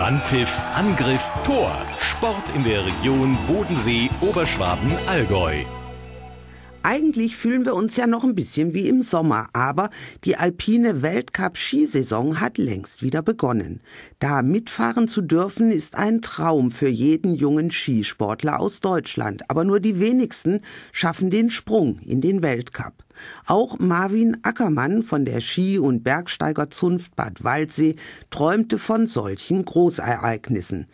Anpfiff, Angriff, Tor. Sport in der Region Bodensee, Oberschwaben, Allgäu. Eigentlich fühlen wir uns ja noch ein bisschen wie im Sommer, aber die alpine Weltcup-Skisaison hat längst wieder begonnen. Da mitfahren zu dürfen, ist ein Traum für jeden jungen Skisportler aus Deutschland, aber nur die wenigsten schaffen den Sprung in den Weltcup. Auch Marvin Ackermann von der Ski- und Bergsteigerzunft Bad Waldsee träumte von solchen Großereignissen.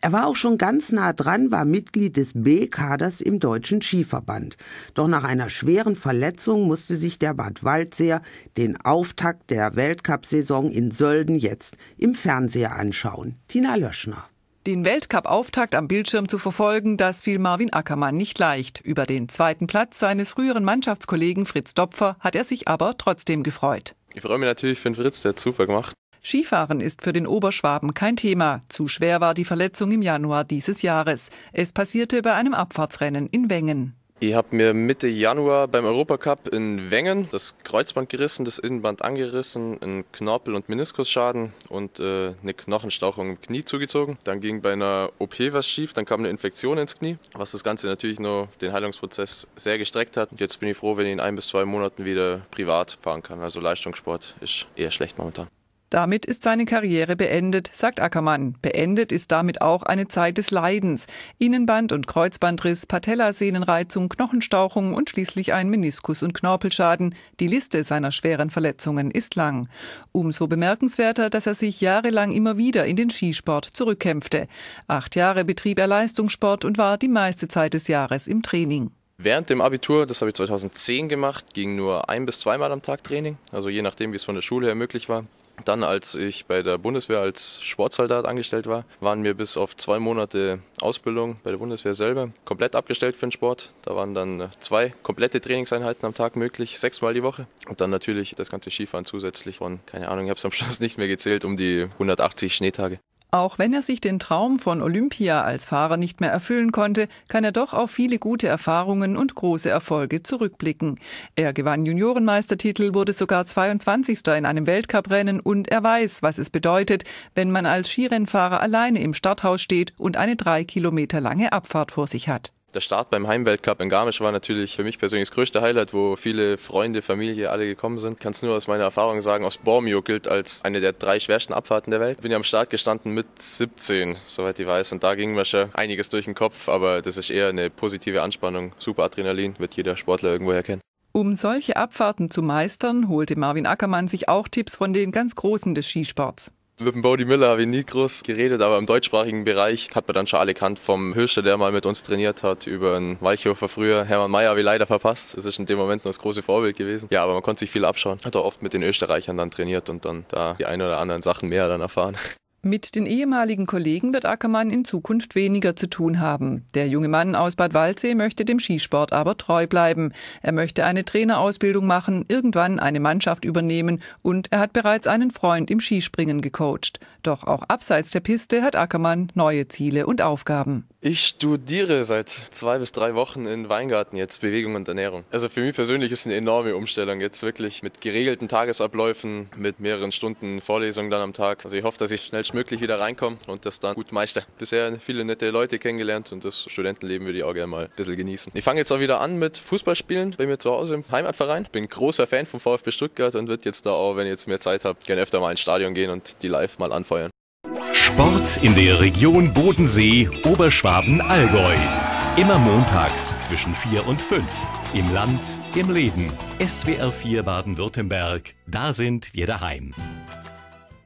Er war auch schon ganz nah dran, war Mitglied des B-Kaders im Deutschen Skiverband. Doch nach einer schweren Verletzung musste sich der Bad Waldseer den Auftakt der Weltcupsaison in Sölden jetzt im Fernseher anschauen. Tina Löschner. Den Weltcup-Auftakt am Bildschirm zu verfolgen, das fiel Marvin Ackermann nicht leicht. Über den zweiten Platz seines früheren Mannschaftskollegen Fritz Dopfer hat er sich aber trotzdem gefreut. Ich freue mich natürlich für den Fritz, der hat super gemacht. Skifahren ist für den Oberschwaben kein Thema. Zu schwer war die Verletzung im Januar dieses Jahres. Es passierte bei einem Abfahrtsrennen in Wengen. Ich habe mir Mitte Januar beim Europacup in Wengen das Kreuzband gerissen, das Innenband angerissen, einen Knorpel- und Meniskusschaden und äh, eine Knochenstauchung im Knie zugezogen. Dann ging bei einer OP was schief, dann kam eine Infektion ins Knie, was das Ganze natürlich nur den Heilungsprozess sehr gestreckt hat. jetzt bin ich froh, wenn ich in ein bis zwei Monaten wieder privat fahren kann. Also Leistungssport ist eher schlecht momentan. Damit ist seine Karriere beendet, sagt Ackermann. Beendet ist damit auch eine Zeit des Leidens. Innenband- und Kreuzbandriss, Patellasehnenreizung, Knochenstauchung und schließlich ein Meniskus- und Knorpelschaden. Die Liste seiner schweren Verletzungen ist lang. Umso bemerkenswerter, dass er sich jahrelang immer wieder in den Skisport zurückkämpfte. Acht Jahre betrieb er Leistungssport und war die meiste Zeit des Jahres im Training. Während dem Abitur, das habe ich 2010 gemacht, ging nur ein bis zweimal am Tag Training, also je nachdem, wie es von der Schule her möglich war. Dann, als ich bei der Bundeswehr als Sportsoldat angestellt war, waren wir bis auf zwei Monate Ausbildung bei der Bundeswehr selber komplett abgestellt für den Sport. Da waren dann zwei komplette Trainingseinheiten am Tag möglich, sechsmal die Woche. Und dann natürlich das ganze Skifahren zusätzlich von, keine Ahnung, ich habe es am Schluss nicht mehr gezählt, um die 180 Schneetage. Auch wenn er sich den Traum von Olympia als Fahrer nicht mehr erfüllen konnte, kann er doch auf viele gute Erfahrungen und große Erfolge zurückblicken. Er gewann Juniorenmeistertitel, wurde sogar 22. in einem Weltcuprennen und er weiß, was es bedeutet, wenn man als Skirennfahrer alleine im Starthaus steht und eine drei Kilometer lange Abfahrt vor sich hat der Start beim Heimweltcup in Garmisch war natürlich für mich persönlich das größte Highlight, wo viele Freunde, Familie, alle gekommen sind. Kannst nur aus meiner Erfahrung sagen, aus Bormio gilt als eine der drei schwersten Abfahrten der Welt. Bin ja am Start gestanden mit 17, soweit ich weiß. Und da ging mir schon einiges durch den Kopf, aber das ist eher eine positive Anspannung. Super Adrenalin, wird jeder Sportler irgendwo erkennen. Um solche Abfahrten zu meistern, holte Marvin Ackermann sich auch Tipps von den ganz Großen des Skisports. Mit dem Bodie Miller habe ich nie groß geredet, aber im deutschsprachigen Bereich hat man dann schon alle Kant vom Hirscher, der mal mit uns trainiert hat, über den Weichhofer früher. Hermann Mayer habe ich leider verpasst. Das ist in dem Moment noch das große Vorbild gewesen. Ja, aber man konnte sich viel abschauen. Hat auch oft mit den Österreichern dann trainiert und dann da die ein oder anderen Sachen mehr dann erfahren. Mit den ehemaligen Kollegen wird Ackermann in Zukunft weniger zu tun haben. Der junge Mann aus Bad Waldsee möchte dem Skisport aber treu bleiben. Er möchte eine Trainerausbildung machen, irgendwann eine Mannschaft übernehmen und er hat bereits einen Freund im Skispringen gecoacht. Doch auch abseits der Piste hat Ackermann neue Ziele und Aufgaben. Ich studiere seit zwei bis drei Wochen in Weingarten jetzt Bewegung und Ernährung. Also für mich persönlich ist eine enorme Umstellung jetzt wirklich mit geregelten Tagesabläufen, mit mehreren Stunden Vorlesungen dann am Tag. Also ich hoffe, dass ich schnell schnellstmöglich wieder reinkomme und das dann gut meister. Bisher viele nette Leute kennengelernt und das Studentenleben würde ich auch gerne mal ein bisschen genießen. Ich fange jetzt auch wieder an mit Fußballspielen bei mir zu Hause im Heimatverein. Bin großer Fan vom VfB Stuttgart und würde jetzt da auch, wenn ihr jetzt mehr Zeit habt, gerne öfter mal ins Stadion gehen und die live mal anfeuern. Sport in der Region Bodensee, Oberschwaben, Allgäu. Immer montags zwischen 4 und 5. Im Land, im Leben. SWR 4 Baden-Württemberg. Da sind wir daheim.